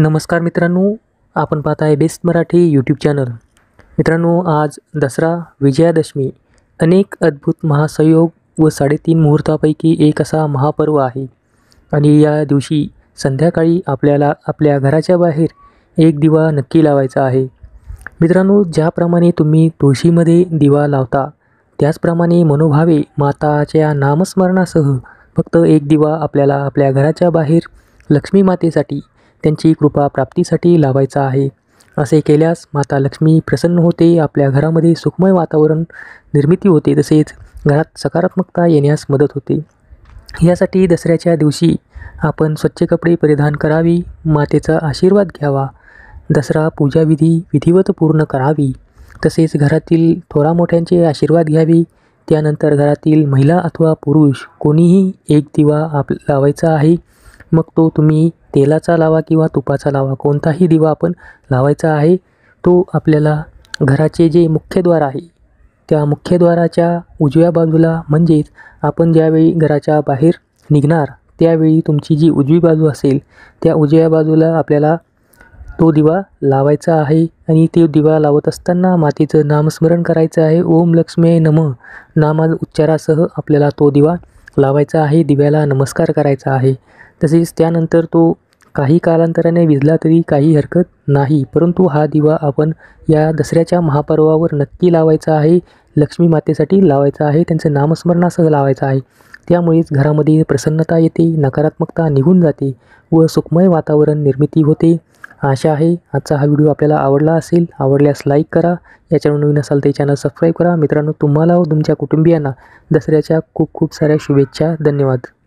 नमस्कार मित्रांनो आपण पाहत आहे बेस्ट मराठी यूट्यूब चॅनल मित्रांनो आज दसरा विजयादशमी अनेक अद्भुत महासंयोग व साडेतीन मुहूर्तापैकी एक असा महापर्व आहे आणि या दिवशी संध्याकाळी आपल्याला आपल्या घराच्या बाहेर एक दिवा नक्की लावायचा आहे मित्रांनो ज्याप्रमाणे तुम्ही तुळशीमध्ये दिवा लावता त्याचप्रमाणे मनोभावे माताच्या नामस्मरणासह फक्त एक दिवा आपल्याला आपल्या घराच्या बाहेर लक्ष्मी मातेसाठी त्यांची कृपा प्राप्तीसाठी लावायचा आहे असे केल्यास माता लक्ष्मी प्रसन्न होते आपल्या घरामध्ये सुखमय वातावरण निर्मिती होते तसेच घरात सकारात्मकता येण्यास मदत होते यासाठी दसऱ्याच्या दिवशी आपण स्वच्छ कपडे परिधान करावी मातेचा आशीर्वाद घ्यावा दसरा पूजाविधी विधिवत पूर्ण करावी तसेच घरातील थोरा मोठ्यांचे आशीर्वाद घ्यावी त्यानंतर घरातील महिला अथवा पुरुष कोणीही एक दिवा आप लावायचा आहे मग तो तुम्ही तेलाचा लावा किंवा तुपाचा लावा कोणताही दिवा आपण लावायचा आहे तो आपल्याला घराचे जे मुख्यद्वार आहे त्या मुख्यद्वाराच्या उजव्या बाजूला म्हणजेच आपण ज्यावेळी घराच्या बाहेर निघणार त्यावेळी तुमची जी उजवी बाजू असेल त्या उजव्या बाजूला आपल्याला तो दिवा लावायचा आहे आणि ते दिवा लावत असताना मातीचं नामस्मरण करायचं आहे ओम लक्ष्मी नम नामा उच्चारासह आपल्याला तो दिवा लावायचा आहे दिव्याला नमस्कार करायचा आहे तसेच त्यानंतर तो काही कालांतराने विजला तरी काही हरकत नाही परंतु हा दिवा आपण या दसऱ्याच्या महापर्वावर नक्की लावायचा आहे लक्ष्मी मातेसाठी लावायचा आहे त्यांचं नामस्मरणासह लावायचं आहे त्यामुळेच घरामध्ये प्रसन्नता येते नकारात्मकता निघून जाते व सुखमय वातावरण निर्मिती होते आशा आहे आजचा हा व्हिडिओ आपल्याला आवडला असेल आवडल्यास लाईक करा या चॅनल नवीन असाल तर चॅनल सबस्क्राईब करा मित्रांनो तुम्हाला व तुमच्या कुटुंबियांना दसऱ्याच्या खूप खूप साऱ्या शुभेच्छा धन्यवाद